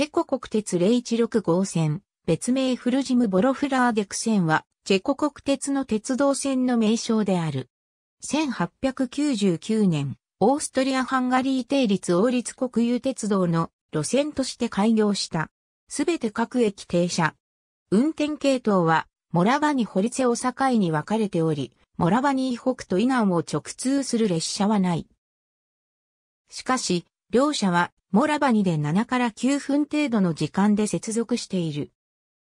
チェコ国鉄016号線、別名フルジム・ボロフラーデク線は、チェコ国鉄の鉄道線の名称である。1899年、オーストリア・ハンガリー定立王立国有鉄道の路線として開業した。すべて各駅停車。運転系統は、モラバニ・ホリツェを境に分かれており、モラバニ以北と以南を直通する列車はない。しかし、両者はモラバニで7から9分程度の時間で接続している。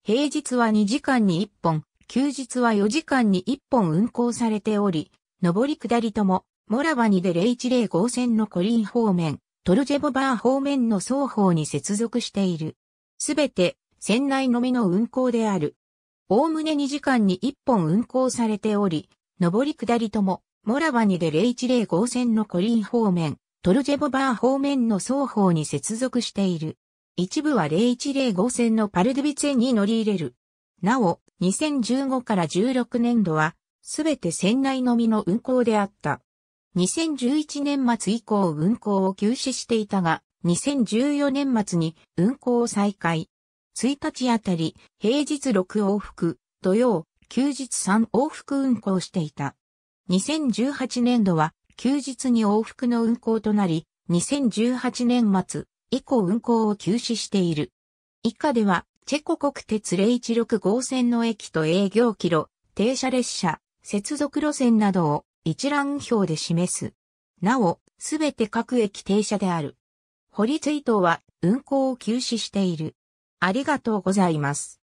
平日は2時間に1本、休日は4時間に1本運行されており、上り下りとも、モラバニで010号線のコリン方面、トルジェボバー方面の双方に接続している。すべて、船内のみの運行である。おおむね2時間に1本運行されており、上り下りとも、モラバニで010号線のコリン方面、トルジェボバー方面の双方に接続している。一部は0105線のパルドゥビツェに乗り入れる。なお、2015から16年度は、すべて船内のみの運行であった。2011年末以降運行を休止していたが、2014年末に運行を再開。1日あたり、平日6往復、土曜、休日3往復運行していた。2018年度は休日に往復の運行となり、2018年末以降運行を休止している。以下では、チェコ国鉄016号線の駅と営業キロ、停車列車、接続路線などを一覧表で示す。なお、すべて各駅停車である。堀ツイートは運行を休止している。ありがとうございます。